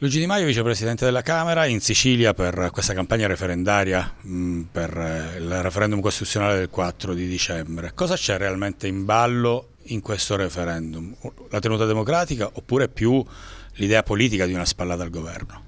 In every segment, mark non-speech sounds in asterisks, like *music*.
Luigi Di Maio, vicepresidente della Camera, in Sicilia per questa campagna referendaria mm, per eh, il referendum costituzionale del 4 di dicembre. Cosa c'è realmente in ballo in questo referendum? La tenuta democratica oppure più l'idea politica di una spallata al governo?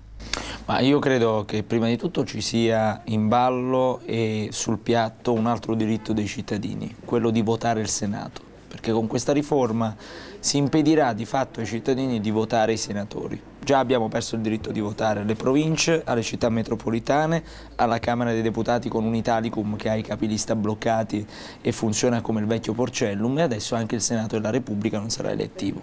Ma io credo che prima di tutto ci sia in ballo e sul piatto un altro diritto dei cittadini, quello di votare il Senato, perché con questa riforma si impedirà di fatto ai cittadini di votare i senatori Già abbiamo perso il diritto di votare alle province, alle città metropolitane, alla Camera dei Deputati con un Italicum che ha i capilista bloccati e funziona come il vecchio porcellum e adesso anche il Senato della Repubblica non sarà elettivo.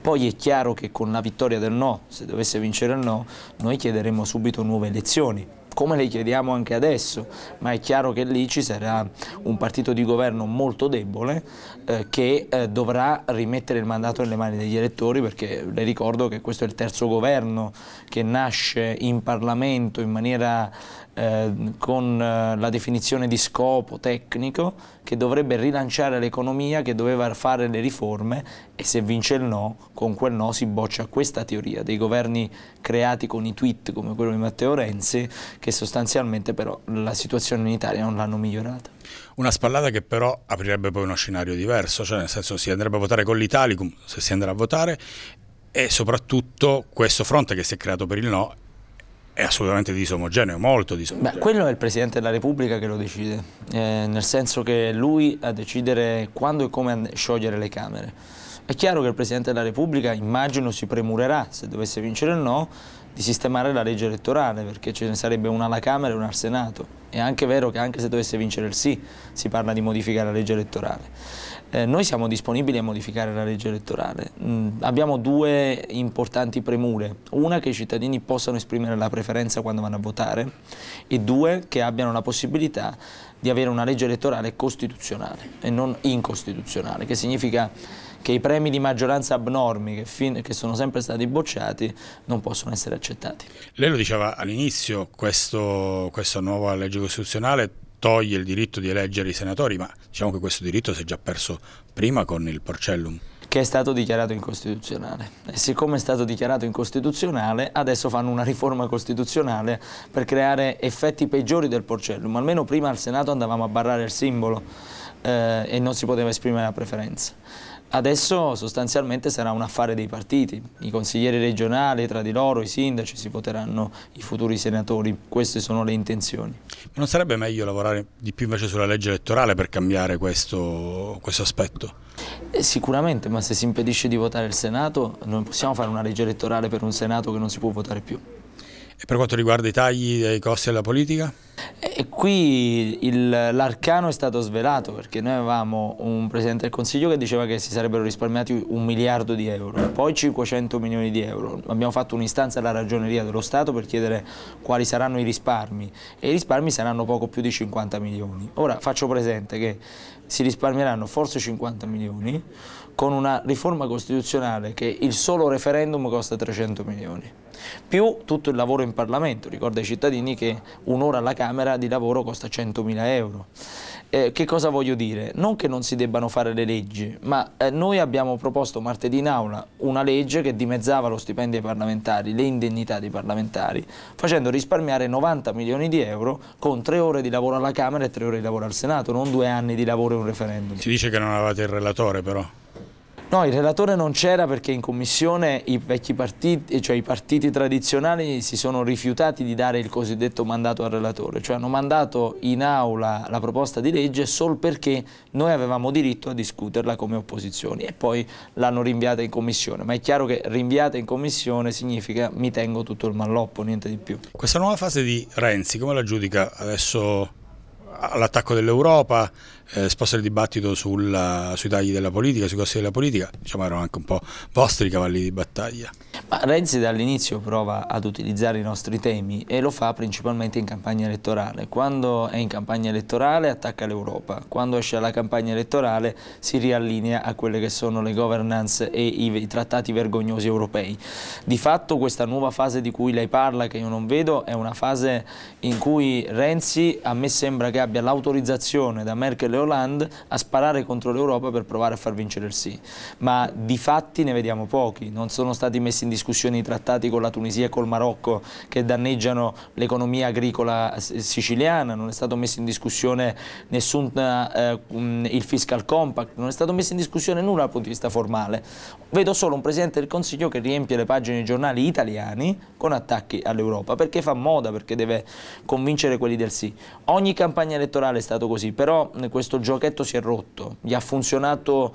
Poi è chiaro che con la vittoria del no, se dovesse vincere il no, noi chiederemo subito nuove elezioni come le chiediamo anche adesso, ma è chiaro che lì ci sarà un partito di governo molto debole eh, che eh, dovrà rimettere il mandato nelle mani degli elettori perché le ricordo che questo è il terzo governo che nasce in Parlamento in maniera eh, con eh, la definizione di scopo tecnico che dovrebbe rilanciare l'economia, che doveva fare le riforme e se vince il no, con quel no si boccia questa teoria dei governi creati con i tweet come quello di Matteo Renzi che sostanzialmente però la situazione in Italia non l'hanno migliorata. Una spallata che però aprirebbe poi uno scenario diverso, cioè nel senso si andrebbe a votare con l'Italicum se si andrà a votare e soprattutto questo fronte che si è creato per il no è assolutamente disomogeneo, molto disomogeneo. Beh, quello è il Presidente della Repubblica che lo decide, eh, nel senso che è lui a decidere quando e come sciogliere le Camere. È chiaro che il Presidente della Repubblica, immagino, si premurerà, se dovesse vincere o no, di sistemare la legge elettorale perché ce ne sarebbe una alla Camera e una al Senato. È anche vero che anche se dovesse vincere il sì si parla di modificare la legge elettorale. Eh, noi siamo disponibili a modificare la legge elettorale. Mm, abbiamo due importanti premure. Una che i cittadini possano esprimere la preferenza quando vanno a votare e due che abbiano la possibilità di avere una legge elettorale costituzionale e non incostituzionale, che significa che i premi di maggioranza abnormi che, che, sono sempre stati bocciati non possono essere accettati. Lei lo diceva all'inizio, questa nuova legge costituzionale toglie il diritto di eleggere i senatori, ma diciamo che questo diritto si è già perso prima con il Porcellum che è stato dichiarato incostituzionale. E siccome è stato dichiarato incostituzionale, adesso fanno una riforma costituzionale per creare effetti peggiori del porcellum. Almeno prima al Senato andavamo a barrare il simbolo eh, e non si poteva esprimere la preferenza. Adesso sostanzialmente sarà un affare dei partiti, i consiglieri regionali tra di loro, i sindaci, si voteranno i futuri senatori, queste sono le intenzioni. Ma non sarebbe meglio lavorare di più invece sulla legge elettorale per cambiare questo, questo aspetto? Eh, sicuramente, ma se si impedisce di votare il Senato non possiamo fare una legge elettorale per un Senato che non si può votare più. E per quanto riguarda i tagli dei costi della politica? E qui l'arcano è stato svelato perché noi avevamo un Presidente del Consiglio che diceva che si sarebbero risparmiati un miliardo di euro, poi 500 milioni di euro. Abbiamo fatto un'istanza alla ragioneria dello Stato per chiedere quali saranno i risparmi e i risparmi saranno poco più di 50 milioni. Ora faccio presente che si risparmieranno forse 50 milioni, con una riforma costituzionale che il solo referendum costa 300 milioni, più tutto il lavoro in Parlamento, ricorda ai cittadini che un'ora alla Camera di lavoro costa 100 mila euro. Eh, che cosa voglio dire? Non che non si debbano fare le leggi, ma eh, noi abbiamo proposto martedì in aula una legge che dimezzava lo stipendio ai parlamentari, le indennità dei parlamentari, facendo risparmiare 90 milioni di euro con tre ore di lavoro alla Camera e tre ore di lavoro al Senato, non due anni di lavoro e un referendum. Si dice che non avevate il relatore però. No, il relatore non c'era perché in commissione i vecchi partiti, eh, cioè i partiti tradizionali si sono rifiutati di dare il cosiddetto mandato al relatore, cioè hanno mandato in aula la proposta di legge solo perché noi avevamo diritto a discuterla come opposizioni e poi l'hanno rinviata in commissione, ma è chiaro che rinviata in commissione significa mi tengo tutto il malloppo, niente di più. Questa nuova fase di Renzi come la giudica adesso all'attacco dell'Europa, eh, sposta il dibattito sulla, sui tagli della politica, sui costi della politica, diciamo erano anche un po' vostri cavalli di battaglia. Ma Renzi dall'inizio prova ad utilizzare i nostri temi e lo fa principalmente in campagna elettorale. Quando è in campagna elettorale attacca l'Europa, quando esce dalla campagna elettorale si riallinea a quelle che sono le governance e i, trattati vergognosi europei. Di fatto questa nuova fase di cui lei parla, che io non vedo, è una fase in cui Renzi a me sembra che abbia l'autorizzazione da Merkel e Hollande a sparare contro l'Europa per provare a far vincere il sì. Ma di fatti ne vediamo pochi, non sono stati messi in discussione discussione i trattati con la Tunisia e col Marocco che danneggiano l'economia agricola siciliana, non è stato messo in discussione nessun, eh, il fiscal compact, non è stato messo in discussione nulla dal punto di vista formale. Vedo solo un Presidente del Consiglio che riempie le pagine dei giornali italiani con attacchi all'Europa, perché fa moda, perché deve convincere quelli del sì. Ogni campagna elettorale è stato così, però questo giochetto si è rotto, gli ha funzionato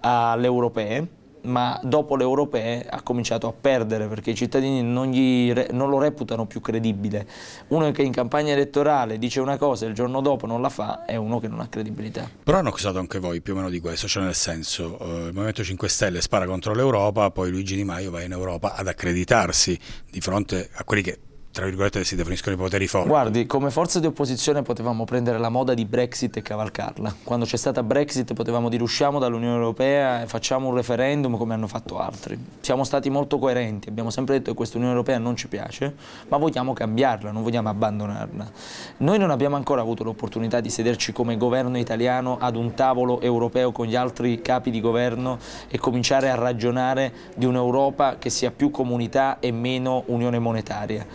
alle europee, ma dopo le europee ha cominciato a perdere perché i cittadini non, gli, non, lo reputano più credibile. Uno che in campagna elettorale dice una cosa e il giorno dopo non la fa è uno che non ha credibilità. Però hanno accusato anche voi più o meno di questo, cioè nel senso eh, il Movimento 5 Stelle spara contro l'Europa, poi Luigi Di Maio va in Europa ad accreditarsi di fronte a quelli che tra virgolette si definiscono i poteri forti. Guardi, come forza di opposizione potevamo prendere la moda di Brexit e cavalcarla. Quando c'è stata Brexit potevamo dire usciamo dall'Unione Europea e facciamo un referendum come hanno fatto altri. Siamo stati molto coerenti, abbiamo sempre detto che questa Unione Europea non ci piace, ma vogliamo cambiarla, non vogliamo abbandonarla. Noi non abbiamo ancora avuto l'opportunità di sederci come governo italiano ad un tavolo europeo con gli altri capi di governo e cominciare a ragionare di un'Europa che sia più comunità e meno unione monetaria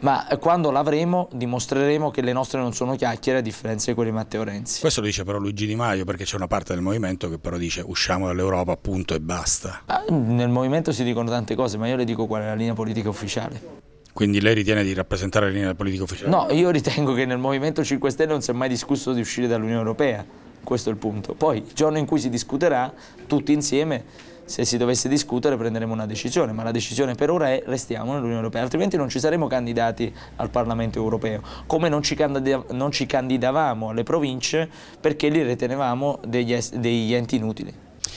ma quando l'avremo dimostreremo che le nostre non sono chiacchiere a differenza di quelle di Matteo Renzi. Questo lo dice però Luigi Di Maio perché c'è una parte del movimento che però dice usciamo dall'Europa punto e basta. Ah, nel movimento si dicono tante cose ma io le dico qual è la linea politica ufficiale. Quindi lei ritiene di rappresentare la linea politica ufficiale? No, io ritengo che nel Movimento 5 Stelle non si è mai discusso di uscire dall'Unione Europea, questo è il punto. Poi, il giorno in cui si discuterà, tutti insieme, se si dovesse discutere prenderemo una decisione, ma la decisione per ora è restiamo nell'Unione Europea, altrimenti non ci saremo candidati al Parlamento Europeo, come non ci, non ci candidavamo alle province perché li ritenevamo degli, degli enti inutili.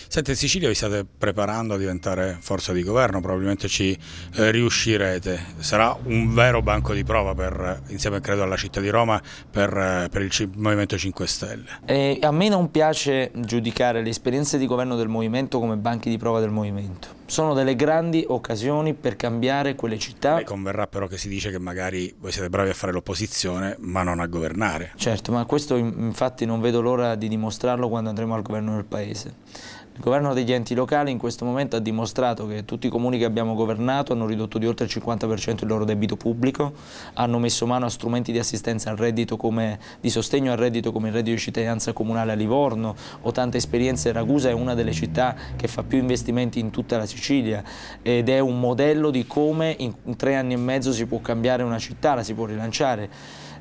Senti, in Sicilia vi state preparando a diventare forza di governo, probabilmente ci eh, riuscirete. Sarà un vero banco di prova per, insieme credo alla città di Roma per, eh, per il Movimento 5 Stelle. E a me non piace giudicare le esperienze di governo del Movimento come banchi di prova del Movimento. Sono delle grandi occasioni per cambiare quelle città. Lei converrà però che si dice che magari voi siete bravi a fare l'opposizione ma non a governare. Certo, ma questo infatti non vedo l'ora di dimostrarlo quando andremo al governo del Paese. Il governo degli enti locali in questo momento ha dimostrato che tutti i comuni che abbiamo governato hanno ridotto di oltre il 50% il loro debito pubblico, hanno messo mano a strumenti di assistenza al reddito come, di sostegno al reddito come il reddito di cittadinanza comunale a Livorno ho tante esperienze, Ragusa è una delle città che fa più investimenti in tutta la Sicilia ed è un modello di come in tre anni e mezzo si può cambiare una città, la si può rilanciare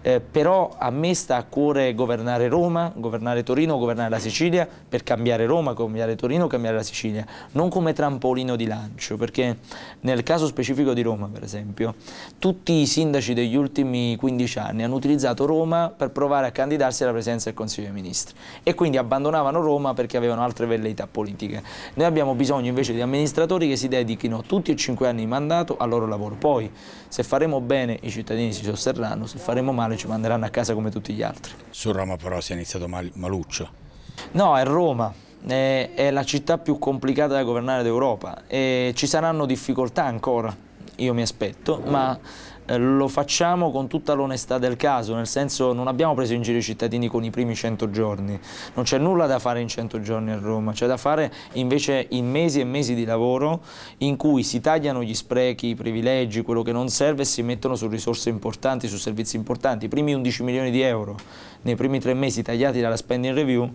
eh, però a me sta a cuore governare Roma, governare Torino, governare la Sicilia per cambiare Roma, cambiare Torino, cambiare la Sicilia, non come trampolino di lancio, perché nel caso specifico di Roma per esempio, tutti i sindaci degli ultimi 15 anni hanno utilizzato Roma per provare a candidarsi alla presidenza del Consiglio dei Ministri e quindi abbandonavano Roma perché avevano altre velleità politiche. Noi abbiamo bisogno invece di amministratori che si dedichino tutti e cinque anni di mandato al loro lavoro, poi se faremo bene i cittadini si sosterranno, se faremo male e ci manderanno a casa come tutti gli altri. Su Roma però si è iniziato mal maluccio. No, è Roma, è, è la città più complicata da governare d'Europa e ci saranno difficoltà ancora, io mi aspetto, ma eh, lo facciamo con tutta l'onestà del caso, nel senso non abbiamo preso in giro i cittadini con i primi 100 giorni, non c'è nulla da fare in 100 giorni a Roma, c'è da fare invece in mesi e mesi di lavoro in cui si tagliano gli sprechi, i privilegi, quello che non serve e si mettono su risorse importanti, su servizi importanti, i primi 11 milioni di euro nei primi tre mesi tagliati dalla spending review,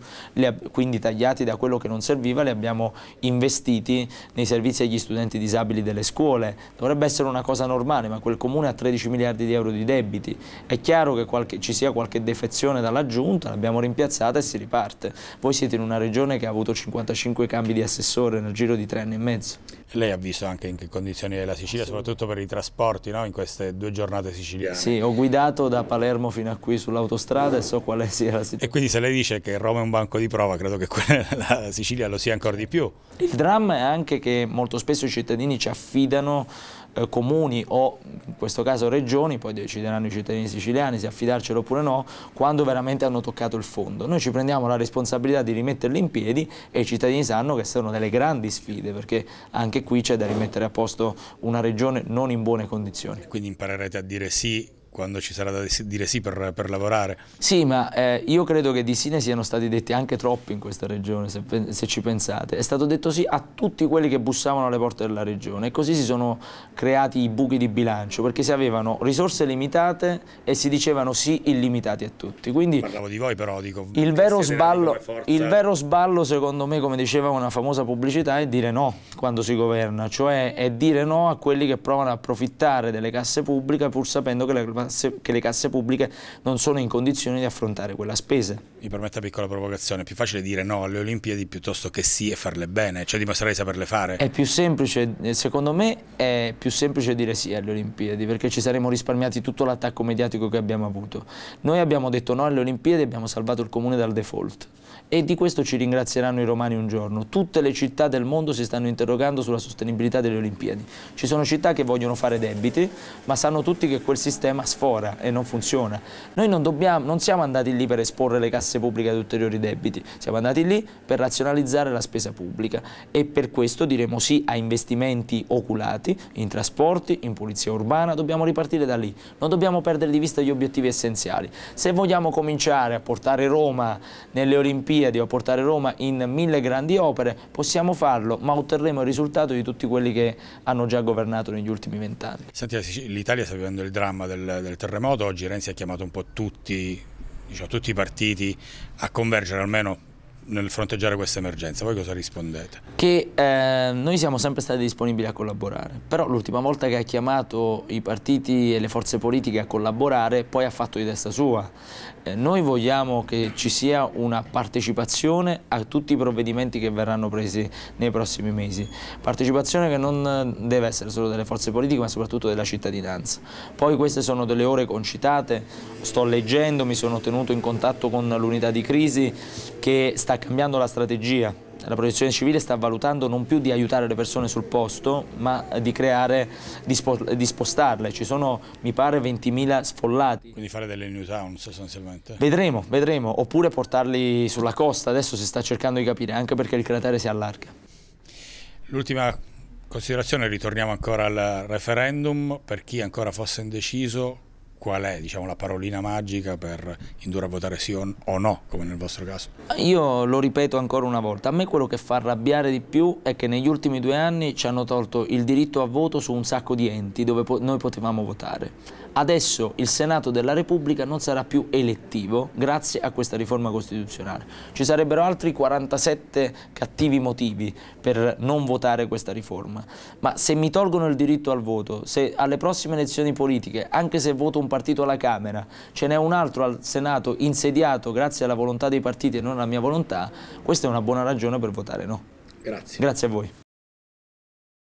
quindi tagliati da quello che non serviva, li abbiamo investiti nei servizi agli studenti disabili delle scuole, dovrebbe essere una cosa normale, ma quel comune ha 13 miliardi di euro di debiti. È chiaro che qualche, ci sia qualche defezione dalla giunta, l'abbiamo rimpiazzata e si riparte. Voi siete in una regione che ha avuto 55 cambi di assessore nel giro di tre anni e mezzo. Lei ha visto anche in che condizioni è la Sicilia, soprattutto per i trasporti no? in queste due giornate siciliane. Sì, ho guidato da Palermo fino a qui sull'autostrada e so quale sia la situazione. E quindi se lei dice che Roma è un banco di prova, credo che *laughs* la Sicilia lo sia ancora di più. Il dramma è anche che molto spesso i cittadini ci affidano eh, comuni o in questo caso regioni, poi decideranno i cittadini siciliani se affidarcelo oppure no, quando veramente hanno toccato il fondo. Noi ci prendiamo la responsabilità di rimetterli in piedi e i cittadini sanno che sono delle grandi sfide perché anche qui c'è da rimettere a posto una regione non in buone condizioni. Quindi imparerete a dire sì quando ci sarà da dire sì per, per lavorare. Sì, ma eh, io credo che di sì ne siano stati detti anche troppi in questa regione, se, se, ci pensate. È stato detto sì a tutti quelli che bussavano alle porte della regione e così si sono creati i buchi di bilancio, perché si avevano risorse limitate e si dicevano sì illimitati a tutti. Quindi, Parlavo di voi però, dico... Il vero, sballo, il vero sballo, secondo me, come diceva una famosa pubblicità, è dire no quando si governa, cioè è dire no a quelli che provano a approfittare delle casse pubbliche pur sapendo che la che le casse pubbliche non sono in condizione di affrontare quella spesa mi permetta una piccola provocazione, è più facile dire no alle Olimpiadi piuttosto che sì e farle bene, cioè dimostrare di saperle fare. È più semplice, eh, secondo me è più semplice dire sì alle Olimpiadi perché ci saremmo risparmiati tutto l'attacco mediatico che abbiamo avuto. Noi abbiamo detto no alle Olimpiadi e abbiamo salvato il comune dal default e di questo ci ringrazieranno i romani un giorno. Tutte le città del mondo si stanno interrogando sulla sostenibilità delle Olimpiadi. Ci sono città che vogliono fare debiti, ma sanno tutti che quel sistema sfora e non funziona. Noi non, dobbiamo, non siamo andati lì per esporre le casse tasse pubbliche ad ulteriori debiti. Siamo andati lì per razionalizzare la spesa pubblica e per questo diremo sì a investimenti oculati in trasporti, in pulizia urbana, dobbiamo ripartire da lì. Non dobbiamo perdere di vista gli obiettivi essenziali. Se vogliamo cominciare a portare Roma nelle Olimpiadi o a portare Roma in mille grandi opere, possiamo farlo, ma otterremo il risultato di tutti quelli che hanno già governato negli ultimi vent'anni. Senti, l'Italia sta vivendo il dramma del, del terremoto, oggi Renzi ha chiamato un po' tutti diciamo, tutti i partiti a convergere almeno nel fronteggiare questa emergenza. Voi cosa rispondete? Che eh, noi siamo sempre stati disponibili a collaborare, però l'ultima volta che ha chiamato i partiti e le forze politiche a collaborare poi ha fatto di testa sua. Eh, noi vogliamo che ci sia una partecipazione a tutti i provvedimenti che verranno presi nei prossimi mesi, partecipazione che non deve essere solo delle forze politiche ma soprattutto della cittadinanza. Poi queste sono delle ore concitate, sto leggendo, mi sono tenuto in contatto con l'unità di crisi che sta sta cambiando la strategia. La protezione civile sta valutando non più di aiutare le persone sul posto, ma di, creare, di, spo, di spostarle. Ci sono, mi pare, 20.000 sfollati. Quindi fare delle new town sostanzialmente? Vedremo, vedremo. Oppure portarli sulla costa, adesso si sta cercando di capire, anche perché il cratere si allarga. L'ultima considerazione, ritorniamo ancora al referendum. Per chi ancora fosse indeciso, qual è diciamo, la parolina magica per indurre a votare sì o no, come nel vostro caso? Io lo ripeto ancora una volta, a me quello che fa arrabbiare di più è che negli ultimi due anni ci hanno tolto il diritto a voto su un sacco di enti dove noi potevamo votare Adesso il Senato della Repubblica non sarà più elettivo grazie a questa riforma costituzionale. Ci sarebbero altri 47 cattivi motivi per non votare questa riforma, ma se mi tolgono il diritto al voto, se alle prossime elezioni politiche, anche se voto un partito alla Camera, ce n'è un altro al Senato insediato grazie alla volontà dei partiti e non alla mia volontà, questa è una buona ragione per votare no. Grazie. Grazie a voi.